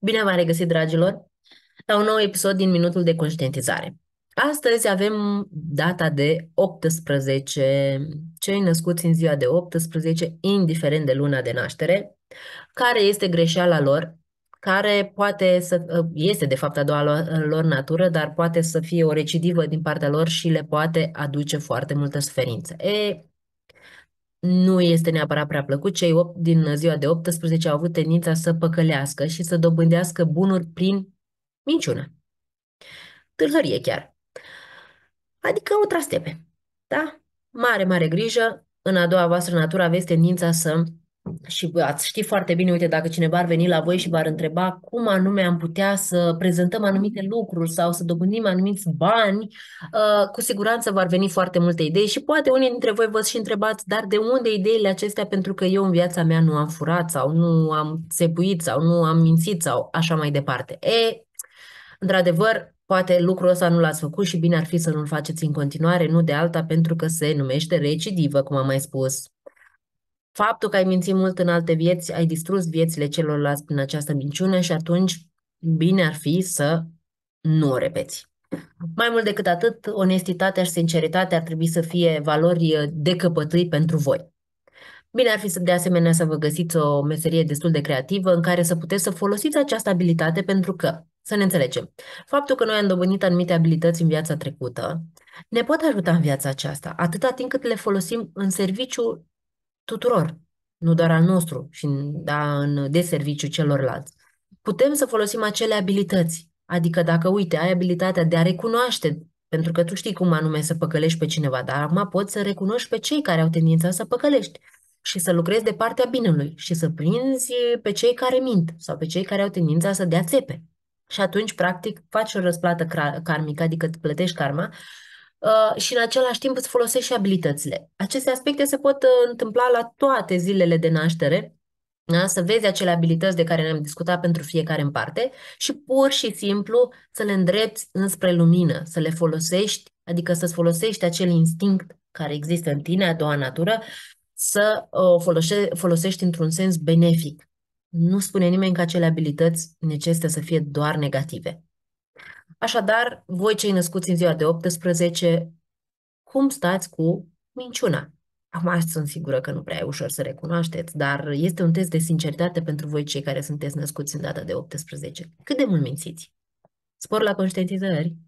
Bine v-am regăsit, dragilor, la un nou episod din Minutul de Conștientizare. Astăzi avem data de 18, cei născuți în ziua de 18, indiferent de luna de naștere, care este greșeala lor, care poate să este de fapt a doua lor natură, dar poate să fie o recidivă din partea lor și le poate aduce foarte multă suferință. E, nu este neapărat prea plăcut. Cei 8 din ziua de 18 au avut tendința să păcălească și să dobândească bunuri prin minciună. Tâlhărie chiar. Adică o trastepe. Da? Mare, mare grijă. În a doua voastră natură aveți tendința să și ați ști foarte bine, uite, dacă cineva ar veni la voi și v-ar întreba cum anume am putea să prezentăm anumite lucruri sau să dobândim anumiți bani, uh, cu siguranță v-ar veni foarte multe idei și poate unii dintre voi vă și întrebați, dar de unde ideile acestea pentru că eu în viața mea nu am furat sau nu am țepuit sau nu am mințit sau așa mai departe. E, într-adevăr, Poate lucrul ăsta nu l-ați făcut și bine ar fi să nu-l faceți în continuare, nu de alta, pentru că se numește recidivă, cum am mai spus. Faptul că ai mințit mult în alte vieți, ai distrus viețile celorlalți prin această minciună și atunci bine ar fi să nu o repeți. Mai mult decât atât, onestitatea și sinceritatea ar trebui să fie valori de căpătâi pentru voi. Bine ar fi să de asemenea să vă găsiți o meserie destul de creativă în care să puteți să folosiți această abilitate pentru că, să ne înțelegem, faptul că noi am dobândit anumite abilități în viața trecută ne pot ajuta în viața aceasta, atâta timp cât le folosim în serviciu tuturor, nu doar al nostru, și da, în deserviciu celorlalți. Putem să folosim acele abilități. Adică dacă, uite, ai abilitatea de a recunoaște, pentru că tu știi cum anume să păcălești pe cineva, dar acum poți să recunoști pe cei care au tendința să păcălești și să lucrezi de partea binelui și să prinzi pe cei care mint sau pe cei care au tendința să dea țepe. Și atunci, practic, faci o răsplată karmică, adică îți plătești karma Uh, și în același timp îți folosești și abilitățile. Aceste aspecte se pot uh, întâmpla la toate zilele de naștere, da? să vezi acele abilități de care ne-am discutat pentru fiecare în parte și pur și simplu să le îndrepți înspre lumină, să le folosești, adică să-ți folosești acel instinct care există în tine, a doua natură, să o uh, folosești, folosești într-un sens benefic. Nu spune nimeni că acele abilități necesită să fie doar negative. Așadar, voi cei născuți în ziua de 18, cum stați cu minciuna? Acum sunt sigură că nu prea e ușor să recunoașteți, dar este un test de sinceritate pentru voi cei care sunteți născuți în data de 18. Cât de mult mințiți? Spor la conștientizări!